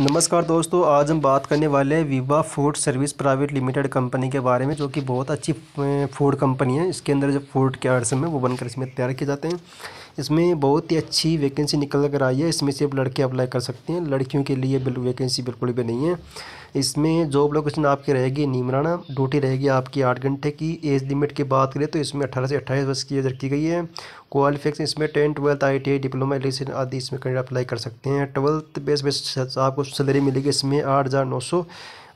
नमस्कार दोस्तों आज हम बात करने वाले हैं Viva food service private limited company के बारे में जो कि बहुत अच्छी फूड कंपनी है इसके अंदर जो फूड के आइटम है वो बनकर इसमें तैयार किए जाते हैं इसमें बहुत ही अच्छी वैकेंसी निकल कर आई है इसमें सिर्फ लड़के अप्लाई कर सकते हैं लड़कियों के लिए वैकेंसी बिल्कुल भी नहीं है इसमें जॉब लोकेशन आपकी रहेगी नीमराना ड्यूटी रहेगी आपकी आठ घंटे की एज लिमिट की बात करें तो इसमें अठारह से अट्ठाईस वर्ष की एज रखी गई है क्वालिफिकेशन इसमें tenth twelfth I T diploma एलिसन आदि इसमें कैंडिडेट अप्लाई कर सकते हैं ट्वेल्थ बेस बेस आपको सैलरी मिलेगी इसमें आठ हज़ार नौ सौ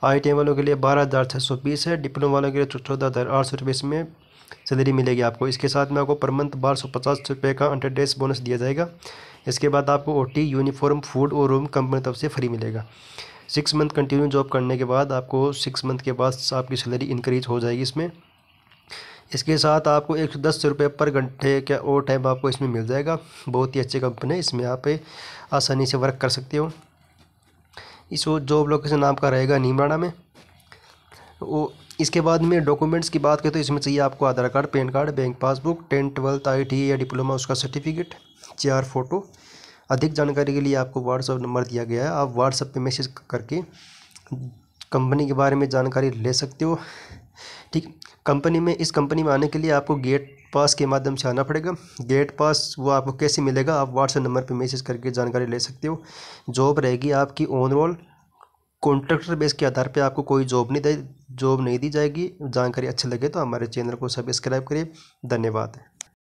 आई टी वालों के लिए बारह हज़ार छः सौ बीस है डिप्लोमा वालों के लिए चौदह हज़ार आठ सौ रुपये इसमें सैलरी मिलेगी आपको इसके साथ में आपको पर मंथ बारह सौ पचास रुपये का अंडर ड्रेस बोनस दिया जाएगा इसके बाद आपको ओ टी यूनिफॉर्म फूड और रूम कंपनी तरफ से फ्री मिलेगा सिक्स मंथ कंटिन्यू जॉब करने के बाद आपको सिक्स मंथ के बाद आपकी सैलरी इंक्रीज हो जाएगी इसमें इसके साथ आपको एक सौ दस रुपये पर घंटे का ओवर टाइम आपको इसमें मिल जाएगा बहुत ही अच्छी कंपनी है इसमें आप आसानी से वर्क कर सकते हो इस जॉब लोकेशन आपका रहेगा नीमराना में वो इसके बाद में डॉक्यूमेंट्स की बात करें तो इसमें चाहिए आपको Aadhaar card PAN card bank passbook tenth twelfth I या डिप्लोमा उसका सर्टिफिकेट चार फ़ोटो अधिक जानकारी के लिए आपको व्हाट्सअप नंबर दिया गया है आप व्हाट्सअप पे मैसेज करके कंपनी के बारे में जानकारी ले सकते हो ठीक कंपनी में इस कंपनी में आने के लिए आपको गेट पास के माध्यम से आना पड़ेगा गेट पास वो आपको कैसे मिलेगा आप व्हाट्सएप नंबर पर मैसेज करके जानकारी ले सकते हो जॉब रहेगी आपकी ओन रोल कॉन्ट्रैक्टर बेस के आधार पर आपको कोई जॉब नहीं जॉब नहीं दी जाएगी जानकारी अच्छी लगे तो हमारे चैनल को सब्सक्राइब करिए धन्यवाद